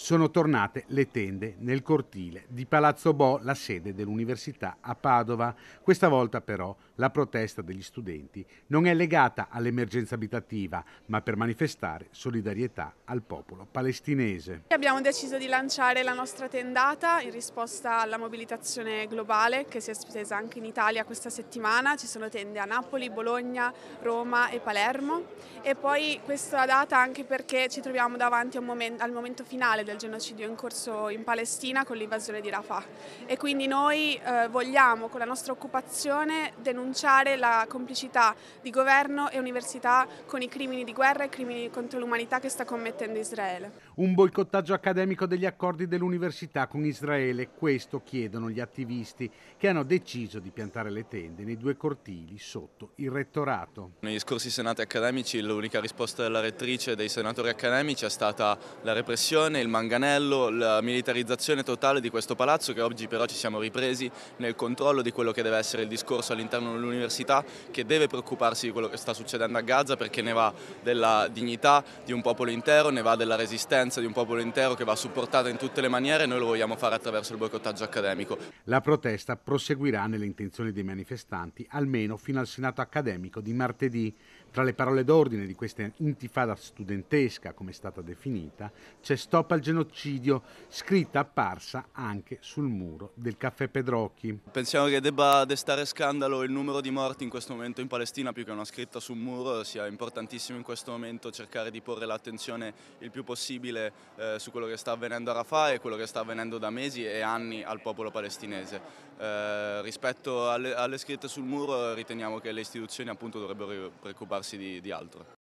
sono tornate le tende nel cortile di Palazzo Bo, la sede dell'Università a Padova. Questa volta però la protesta degli studenti non è legata all'emergenza abitativa, ma per manifestare solidarietà al popolo palestinese. Abbiamo deciso di lanciare la nostra tendata in risposta alla mobilitazione globale che si è spesa anche in Italia questa settimana. Ci sono tende a Napoli, Bologna, Roma e Palermo. E poi questa data anche perché ci troviamo davanti al momento finale del genocidio in corso in Palestina con l'invasione di Rafah e quindi noi eh, vogliamo con la nostra occupazione denunciare la complicità di governo e università con i crimini di guerra e i crimini contro l'umanità che sta commettendo Israele. Un boicottaggio accademico degli accordi dell'università con Israele, questo chiedono gli attivisti che hanno deciso di piantare le tende nei due cortili sotto il rettorato. Negli scorsi senati accademici l'unica risposta della rettrice e dei senatori accademici è stata la repressione, il manganello, la militarizzazione totale di questo palazzo che oggi però ci siamo ripresi nel controllo di quello che deve essere il discorso all'interno dell'università che deve preoccuparsi di quello che sta succedendo a Gaza perché ne va della dignità di un popolo intero, ne va della resistenza di un popolo intero che va supportata in tutte le maniere e noi lo vogliamo fare attraverso il boicottaggio accademico. La protesta proseguirà nelle intenzioni dei manifestanti almeno fino al Senato accademico di martedì. Tra le parole d'ordine di questa intifada studentesca, come è stata definita, c'è Stop al al genocidio, scritta apparsa anche sul muro del caffè Pedrocchi. Pensiamo che debba destare scandalo il numero di morti in questo momento in Palestina più che una scritta sul muro, sia importantissimo in questo momento cercare di porre l'attenzione il più possibile eh, su quello che sta avvenendo a Rafah e quello che sta avvenendo da mesi e anni al popolo palestinese. Eh, rispetto alle, alle, scritte sul muro riteniamo che le istituzioni appunto dovrebbero preoccuparsi di, di altro.